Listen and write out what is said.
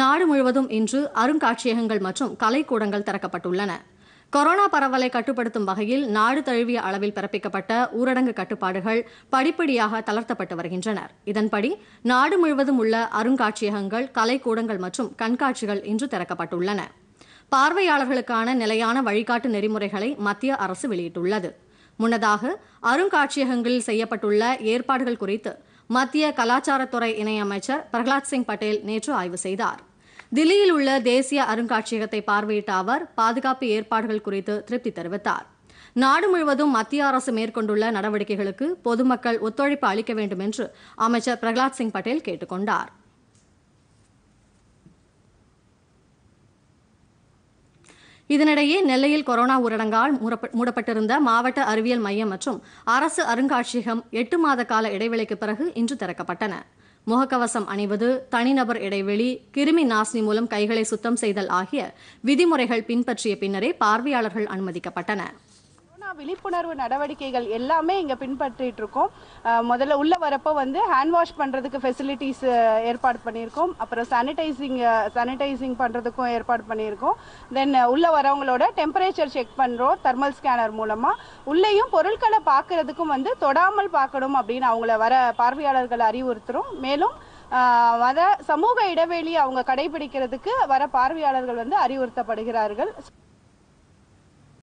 நாடு முழுவதும் இன்று அருங்காட்சியகங்கள் மற்றும் கலைக்கூடங்கள் திறக்கப்பட்டுள்ளன கொரோனா பரவலை கட்டுப்படுத்தும் வகையில் நாடு தழுவிய அளவில் பிறப்பிக்கப்பட்ட ஊரடங்கு கட்டுப்பாடுகள் படிப்படியாக தளர்த்தப்பட்டு வருகின்றனர் இதன்படி நாடு முழுவதும் உள்ள அருங்காட்சியகங்கள் கலைக்கூடங்கள் மற்றும் கண்காட்சிகள் இன்று திறக்கப்பட்டுள்ளன பார்வையாளர்களுக்கான நிலையான வழிகாட்டு நெறிமுறைகளை மத்திய அரசு வெளியிட்டுள்ளது முன்னதாக அருங்காட்சியகங்களில் செய்யப்பட்டுள்ள ஏற்பாடுகள் குறித்து மத்திய கலாச்சாரத்துறை இணையமைச்சர் பிரகலாத் சிங் பட்டேல் நேற்று ஆய்வு செய்தார் தில்லியில் உள்ள தேசிய அருங்காட்சியகத்தை பார்வையிட்ட அவர் பாதுகாப்பு ஏற்பாடுகள் குறித்து திருப்தி தெரிவித்தார் நாடு முழுவதும் மத்திய அரசு மேற்கொண்டுள்ள நடவடிக்கைகளுக்கு பொதுமக்கள் ஒத்துழைப்பு அளிக்க வேண்டும் என்று அமைச்சர் பிரகலாத் சிங் பட்டேல் கேட்டுக் கொண்டார் இதனிடையே நெல்லையில் கொரோனா ஊரடங்கால் மூடப்பட்டிருந்த மாவட்ட அறிவியல் மையம் மற்றும் அரசு அருங்காட்சியகம் எட்டு மாத கால இடைவெளிக்கு பிறகு இன்று திறக்கப்பட்டன முகக்கவசம் அணிவது தனிநபர் இடைவெளி கிருமி நாசினி மூலம் கைகளை சுத்தம் செய்தல் ஆகிய விதிமுறைகள் பின்பற்றிய பின்னரே பார்வையாளர்கள் அனுமதிக்கப்பட்டனர் விழிப்புணர்வு நடவடிக்கைகள் எல்லாமே இங்கே பின்பற்றிட்டு இருக்கோம் முதல்ல உள்ளே வரப்போ வந்து ஹேண்ட் வாஷ் பண்ணுறதுக்கு ஃபெசிலிட்டிஸ் ஏற்பாடு பண்ணியிருக்கோம் அப்புறம் சானிடைசிங் சானிடைசிங் பண்ணுறதுக்கும் ஏற்பாடு பண்ணியிருக்கோம் தென் உள்ளே வரவங்களோட டெம்பரேச்சர் செக் பண்ணுறோம் தெர்மல் ஸ்கேனர் மூலமாக உள்ளேயும் பொருட்களை பார்க்கறதுக்கும் வந்து தொடாமல் பார்க்கணும் அப்படின்னு அவங்கள வர பார்வையாளர்கள் அறிவுறுத்துகிறோம் மேலும் வர சமூக இடைவெளி அவங்க கடைபிடிக்கிறதுக்கு வர பார்வையாளர்கள் வந்து அறிவுறுத்தப்படுகிறார்கள்